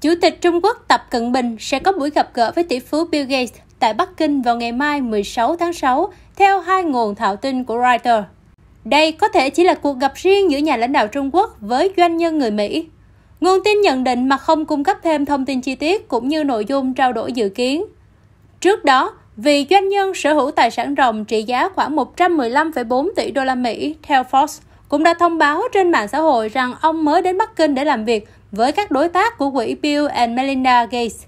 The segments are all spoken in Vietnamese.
Chủ tịch Trung Quốc Tập Cận Bình sẽ có buổi gặp gỡ với tỷ phú Bill Gates tại Bắc Kinh vào ngày mai 16 tháng 6, theo hai nguồn thạo tin của Reuters. Đây có thể chỉ là cuộc gặp riêng giữa nhà lãnh đạo Trung Quốc với doanh nhân người Mỹ. Nguồn tin nhận định mà không cung cấp thêm thông tin chi tiết cũng như nội dung trao đổi dự kiến. Trước đó, vì doanh nhân sở hữu tài sản ròng trị giá khoảng 115,4 tỷ đô la Mỹ theo Forbes cũng đã thông báo trên mạng xã hội rằng ông mới đến Bắc Kinh để làm việc với các đối tác của quỹ Bill and Melinda Gates.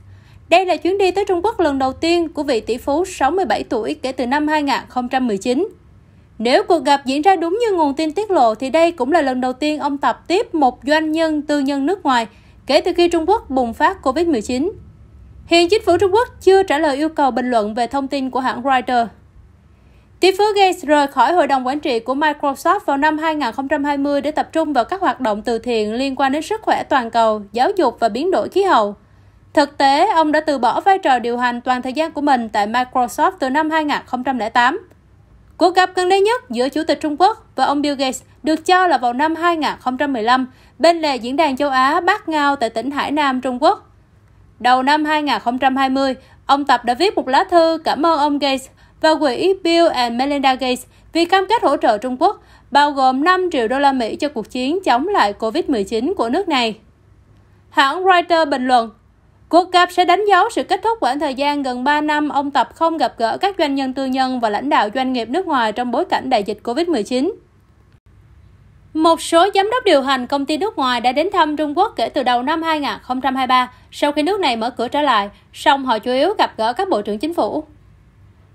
Đây là chuyến đi tới Trung Quốc lần đầu tiên của vị tỷ phú 67 tuổi kể từ năm 2019. Nếu cuộc gặp diễn ra đúng như nguồn tin tiết lộ thì đây cũng là lần đầu tiên ông tập tiếp một doanh nhân tư nhân nước ngoài kể từ khi Trung Quốc bùng phát COVID-19. Hiện chính phủ Trung Quốc chưa trả lời yêu cầu bình luận về thông tin của hãng Reuters. Steve Gates rời khỏi hội đồng quản trị của Microsoft vào năm 2020 để tập trung vào các hoạt động từ thiện liên quan đến sức khỏe toàn cầu, giáo dục và biến đổi khí hậu. Thực tế, ông đã từ bỏ vai trò điều hành toàn thời gian của mình tại Microsoft từ năm 2008. Cuộc gặp gần đây nhất giữa Chủ tịch Trung Quốc và ông Bill Gates được cho là vào năm 2015 bên lề Diễn đàn châu Á Bát Ngao tại tỉnh Hải Nam, Trung Quốc. Đầu năm 2020, ông Tập đã viết một lá thư cảm ơn ông Gates và quỹ Bill and Melinda Gates vì cam kết hỗ trợ Trung Quốc, bao gồm 5 triệu đô la Mỹ cho cuộc chiến chống lại COVID-19 của nước này. Hãng Reuters bình luận, cuộc gặp sẽ đánh dấu sự kết thúc khoảng thời gian gần 3 năm ông Tập không gặp gỡ các doanh nhân tư nhân và lãnh đạo doanh nghiệp nước ngoài trong bối cảnh đại dịch COVID-19. Một số giám đốc điều hành công ty nước ngoài đã đến thăm Trung Quốc kể từ đầu năm 2023 sau khi nước này mở cửa trở lại, song họ chủ yếu gặp gỡ các bộ trưởng chính phủ.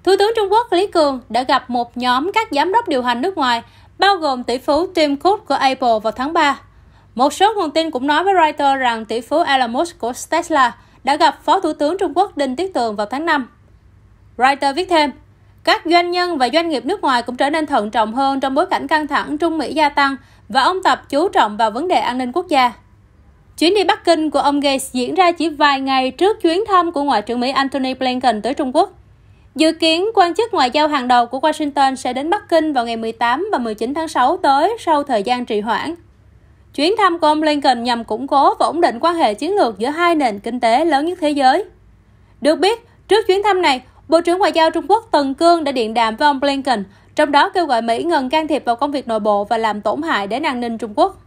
Thủ tướng Trung Quốc Lý Cường đã gặp một nhóm các giám đốc điều hành nước ngoài, bao gồm tỷ phú Tim Cook của Apple vào tháng 3. Một số nguồn tin cũng nói với Reuters rằng tỷ phú Elon Musk của Tesla đã gặp Phó Thủ tướng Trung Quốc Đinh Tiết Tường vào tháng 5. Reuters viết thêm, các doanh nhân và doanh nghiệp nước ngoài cũng trở nên thận trọng hơn trong bối cảnh căng thẳng Trung Mỹ gia tăng và ông tập chú trọng vào vấn đề an ninh quốc gia. Chuyến đi Bắc Kinh của ông Gates diễn ra chỉ vài ngày trước chuyến thăm của Ngoại trưởng Mỹ Antony Blinken tới Trung Quốc. Dự kiến, quan chức ngoại giao hàng đầu của Washington sẽ đến Bắc Kinh vào ngày 18 và 19 tháng 6 tới sau thời gian trì hoãn. Chuyến thăm của ông Blinken nhằm củng cố và ổn định quan hệ chiến lược giữa hai nền kinh tế lớn nhất thế giới. Được biết, trước chuyến thăm này, Bộ trưởng Ngoại giao Trung Quốc Tần Cương đã điện đàm với ông Blinken, trong đó kêu gọi Mỹ ngừng can thiệp vào công việc nội bộ và làm tổn hại đến an ninh Trung Quốc.